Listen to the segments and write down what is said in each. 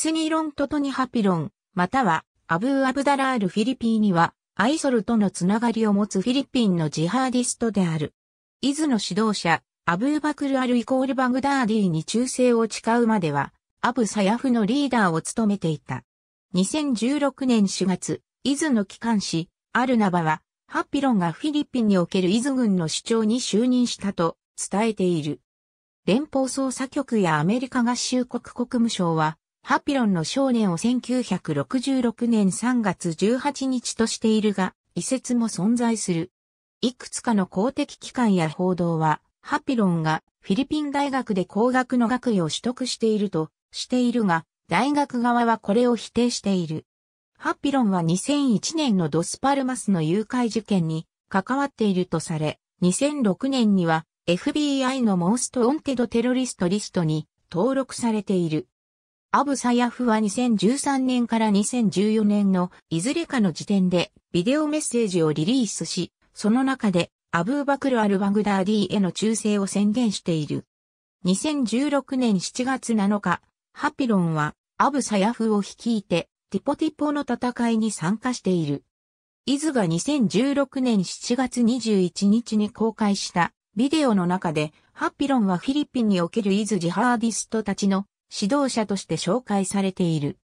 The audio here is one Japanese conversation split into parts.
スニーロンとトニハピロン、またはアブーアブダラールフィリピーにはアイソルとのつながりを持つフィリピンのジハーディストである。イズの指導者、アブーバクルアルイコールバグダーディに忠誠を誓うまでは、アブサヤフのリーダーを務めていた。2016年4月、イズの機関紙、アルナバは、ハピロンがフィリピンにおけるイズ軍の主張に就任したと伝えている。連邦捜査局やアメリカ合衆国国務省は、ハピロンの少年を1966年3月18日としているが、遺説も存在する。いくつかの公的機関や報道は、ハピロンがフィリピン大学で工学の学位を取得しているとしているが、大学側はこれを否定している。ハピロンは2001年のドスパルマスの誘拐事件に関わっているとされ、2006年には FBI のモーストオンテドテロリストリストに登録されている。アブサヤフは2013年から2014年のいずれかの時点でビデオメッセージをリリースし、その中でアブーバクル・アル・バグダーディへの忠誠を宣言している。2016年7月7日、ハピロンはアブサヤフを率いてティポティポの戦いに参加している。イズが2016年7月21日に公開したビデオの中でハピロンはフィリピンにおけるイズジハーディストたちの指導者として紹介されている。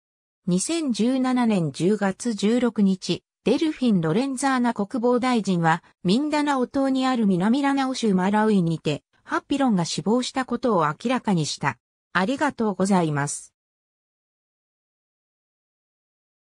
2017年10月16日、デルフィン・ロレンザーナ国防大臣は、ミンダナオ島にある南ラナオ州マラウイにて、ハッピロンが死亡したことを明らかにした。ありがとうございます。